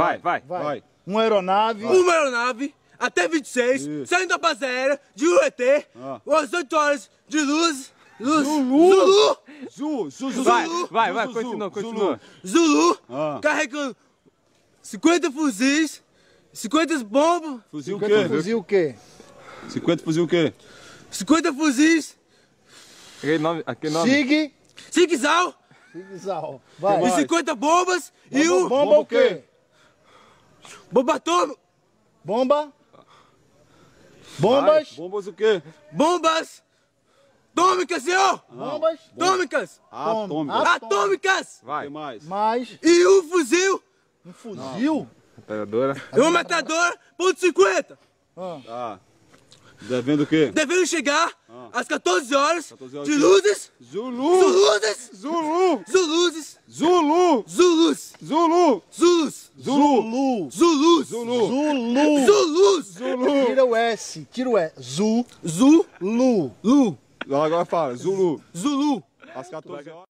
Vai, vai, vai. vai. Uma aeronave. Vai. Uma aeronave, até 26, Isso. saindo da base aérea de UET, ah. às 8 horas de luz. Luz. Zulu! Zulu! Zulu! Zulu. Zulu. Vai, vai, vai, continua, continua. Zulu, ah. carregando 50 fuzis, 50 bombas. Fuzil o quê? fuzil o quê? 50 fuzil o quê? 50 fuzis. Aquele é nome, aquele é nome. Sig. Sigzal. vai. E 50 bombas bomba, e o... Bomba o quê? Bomba atômica! Bomba? Bombas? Ai, bombas o quê? Bombas! Atômicas, senhor! Bombas? Atômicas! Atômicas! Atômicas! Vai! Tem mais? Mais! E um fuzil! Um fuzil? Metralhadora? E é uma metralhadora, ponto 50! Ah. Tá. Devendo o quê? Devendo chegar ah. às 14 horas, 14 horas de luzes! Zulu! Zuluzes! Zulu! Zulus! Zulu! Zulus! Zulu! Zulu, Zulu! Zulu! Zulu! Tira o S, tira o E. Zu. Zulu! Lu. Agora fala, Zulu. Zulu! 14 horas.